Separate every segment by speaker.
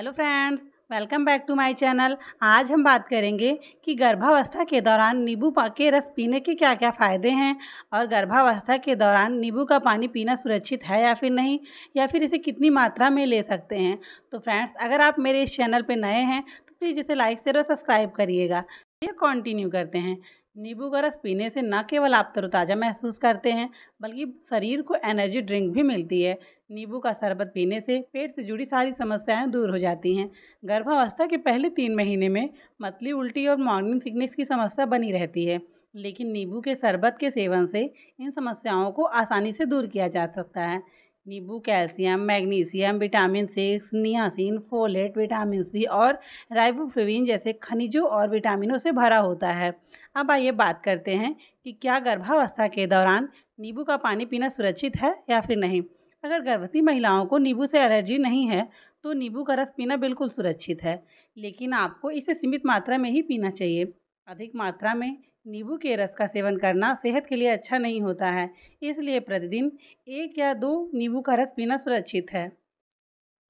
Speaker 1: hello friends welcome back to my channel आज हम बात करेंगे कि गर्भावस्था के दौरान नींबू के रस पीने के क्या क्या फ़ायदे हैं और गर्भावस्था के दौरान नींबू का पानी पीना सुरक्षित है या फिर नहीं या फिर इसे कितनी मात्रा में ले सकते हैं तो फ्रेंड्स अगर आप मेरे इस चैनल पर नए हैं तो प्लीज़ इसे लाइक शेयर और सब्सक्राइब करिएगा ये कंटिन्यू करते हैं नींबू का रस पीने से न केवल आप तरोताज़ा महसूस करते हैं बल्कि शरीर को एनर्जी ड्रिंक भी मिलती है नींबू का शरबत पीने से पेट से जुड़ी सारी समस्याएं दूर हो जाती हैं गर्भावस्था के पहले तीन महीने में मतली उल्टी और मॉर्निंग सिकनेस की समस्या बनी रहती है लेकिन नींबू के शरबत के सेवन से इन समस्याओं को आसानी से दूर किया जा सकता है नींबू calcium magnesium vitamin six niacin folate vitamin C और राइबोफ्लेविन जैसे खनिजों और विटामिनों से भरा होता है अब आइए बात करते हैं कि क्या गर्भावस्था के दौरान नींबू का पानी पीना सुरक्षित है या फिर नहीं अगर गर्भवती महिलाओं को नींबू से एलर्जी नहीं है तो नींबू का रस पीना बिल्कुल सुरक्षित है लेकिन आपको इसे सीमित मात्रा में ही पीना चाहिए अधिक मात्रा में नींबू के रस का सेवन करना सेहत के लिए अच्छा नहीं होता है इसलिए प्रतिदिन एक या दो नींबू का रस पीना सुरक्षित है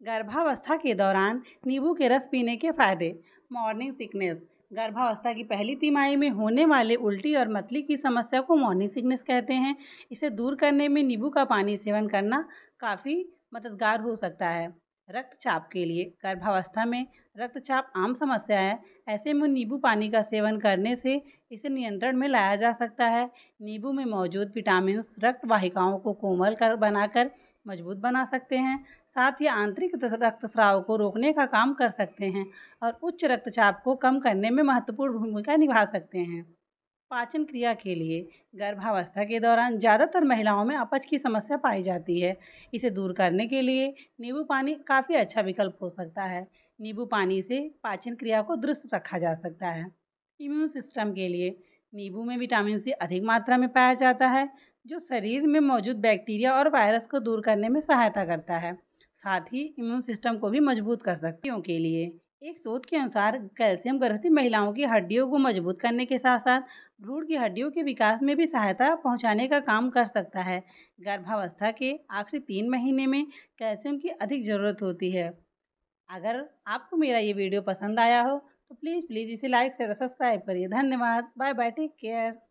Speaker 1: गर्भावस्था के दौरान नींबू के रस पीने के फायदे मॉर्निंग सिकनेस गर्भावस्था की पहली तिमाही में होने वाले उल्टी और मतली की समस्या को मॉर्निंग सिकनेस कहते हैं इसे दूर करने में नींबू का पानी सेवन करना काफ़ी मददगार हो सकता है रक्तचाप के लिए गर्भावस्था में रक्तचाप आम समस्या है ऐसे में नींबू पानी का सेवन करने से इसे नियंत्रण में लाया जा सकता है नींबू में मौजूद विटामिन रक्त वाहिकाओं को कोमल कर बनाकर मजबूत बना सकते हैं साथ ही आंतरिक रक्तस्राव को रोकने का काम कर सकते हैं और उच्च रक्तचाप को कम करने में महत्वपूर्ण भूमिका निभा सकते हैं पाचन क्रिया के लिए गर्भावस्था के दौरान ज़्यादातर महिलाओं में अपच की समस्या पाई जाती है इसे दूर करने के लिए नींबू पानी काफ़ी अच्छा विकल्प हो सकता है नींबू पानी से पाचन क्रिया को दुरुस्त रखा जा सकता है इम्यून सिस्टम के लिए नींबू में विटामिन सी अधिक मात्रा में पाया जाता है जो शरीर में मौजूद बैक्टीरिया और वायरस को दूर करने में सहायता करता है साथ ही इम्यून सिस्टम को भी मजबूत कर सकती के लिए एक शोध के अनुसार कैल्शियम गर्भवती महिलाओं की हड्डियों को मजबूत करने के साथ साथ भ्रूण की हड्डियों के विकास में भी सहायता पहुंचाने का काम कर सकता है गर्भावस्था के आखिरी तीन महीने में कैल्शियम की अधिक ज़रूरत होती है अगर आपको मेरा ये वीडियो पसंद आया हो तो प्लीज़ प्लीज़ इसे लाइक शेयर और सब्सक्राइब करिए धन्यवाद बाय बाय टेक केयर